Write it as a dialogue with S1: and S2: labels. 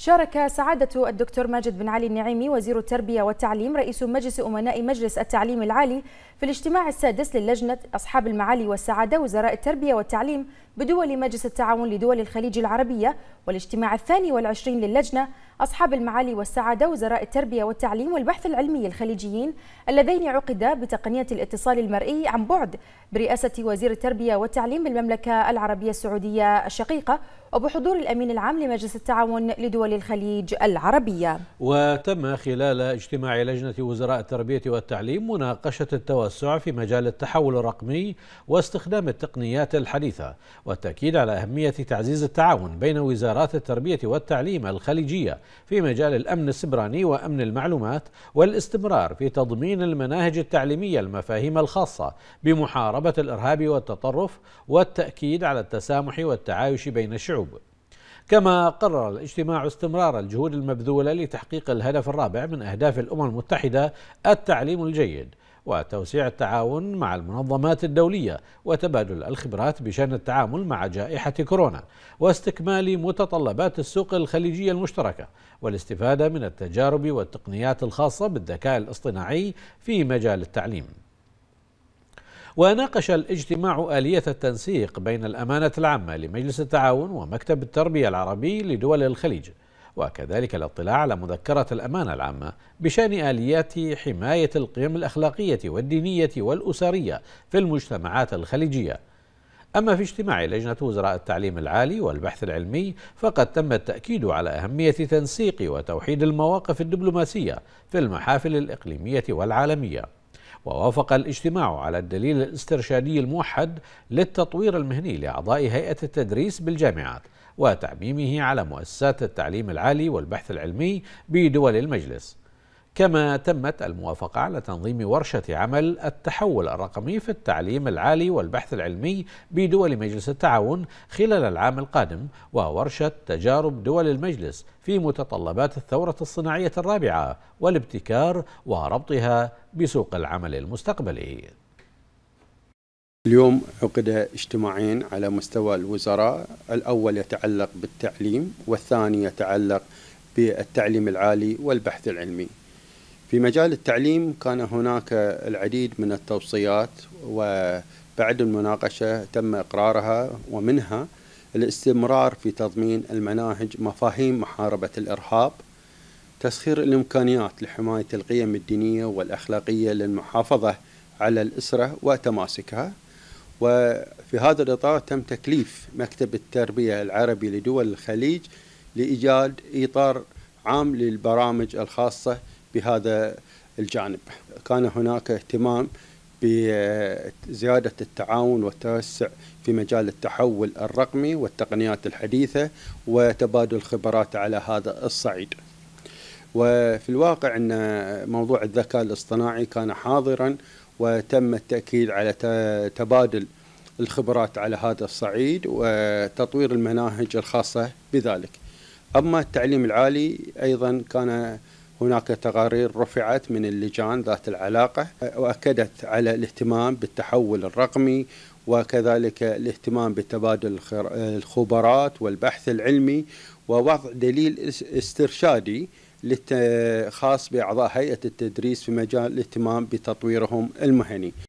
S1: شارك سعادة الدكتور ماجد بن علي النعيمي وزير التربية والتعليم رئيس مجلس أمناء مجلس التعليم العالي في الاجتماع السادس للجنة أصحاب المعالي والسعادة وزراء التربية والتعليم بدول مجلس التعاون لدول الخليج العربية والاجتماع الثاني والعشرين للجنة أصحاب المعالي والسعادة وزراء التربية والتعليم والبحث العلمي الخليجيين اللذين عقدا بتقنية الاتصال المرئي عن بعد برئاسة وزير التربية والتعليم بالمملكة العربية السعودية الشقيقة وبحضور الأمين العام لمجلس التعاون لدول الخليج العربية
S2: وتم خلال اجتماع لجنة وزراء التربية والتعليم مناقشة التوسع في مجال التحول الرقمي واستخدام التقنيات الحديثة والتأكيد على أهمية تعزيز التعاون بين وزارات التربية والتعليم الخليجية في مجال الامن السبراني وامن المعلومات والاستمرار في تضمين المناهج التعليميه المفاهيم الخاصه بمحاربه الارهاب والتطرف والتاكيد على التسامح والتعايش بين الشعوب. كما قرر الاجتماع استمرار الجهود المبذوله لتحقيق الهدف الرابع من اهداف الامم المتحده التعليم الجيد وتوسيع التعاون مع المنظمات الدولية وتبادل الخبرات بشأن التعامل مع جائحة كورونا واستكمال متطلبات السوق الخليجية المشتركة والاستفادة من التجارب والتقنيات الخاصة بالذكاء الاصطناعي في مجال التعليم وناقش الاجتماع آلية التنسيق بين الأمانة العامة لمجلس التعاون ومكتب التربية العربي لدول الخليج وكذلك الاطلاع على مذكرة الأمانة العامة بشأن آليات حماية القيم الأخلاقية والدينية والأسرية في المجتمعات الخليجية أما في اجتماع لجنة وزراء التعليم العالي والبحث العلمي فقد تم التأكيد على أهمية تنسيق وتوحيد المواقف الدبلوماسية في المحافل الإقليمية والعالمية ووافق الاجتماع على الدليل الاسترشادي الموحد للتطوير المهني لأعضاء هيئة التدريس بالجامعات وتعميمه على مؤسسات التعليم العالي والبحث العلمي بدول المجلس كما تمت الموافقة على تنظيم ورشة عمل التحول الرقمي في التعليم العالي والبحث العلمي بدول مجلس التعاون خلال العام القادم وورشة تجارب دول المجلس في متطلبات الثورة الصناعية الرابعة والابتكار وربطها بسوق العمل المستقبلي
S3: اليوم عقد اجتماعين على مستوى الوزراء الأول يتعلق بالتعليم والثاني يتعلق بالتعليم العالي والبحث العلمي في مجال التعليم كان هناك العديد من التوصيات وبعد المناقشة تم إقرارها ومنها الاستمرار في تضمين المناهج مفاهيم محاربة الإرهاب تسخير الإمكانيات لحماية القيم الدينية والأخلاقية للمحافظة على الأسرة وتماسكها وفي هذا الإطار تم تكليف مكتب التربية العربي لدول الخليج لإيجاد إطار عام للبرامج الخاصة بهذا الجانب كان هناك اهتمام بزيادة التعاون والتوسع في مجال التحول الرقمي والتقنيات الحديثة وتبادل الخبرات على هذا الصعيد وفي الواقع أن موضوع الذكاء الاصطناعي كان حاضرا وتم التأكيد على تبادل الخبرات على هذا الصعيد وتطوير المناهج الخاصة بذلك أما التعليم العالي أيضا كان هناك تقارير رفعت من اللجان ذات العلاقة وأكدت على الاهتمام بالتحول الرقمي وكذلك الاهتمام بتبادل الخبرات والبحث العلمي ووضع دليل استرشادي خاص بأعضاء هيئة التدريس في مجال الاهتمام
S1: بتطويرهم المهني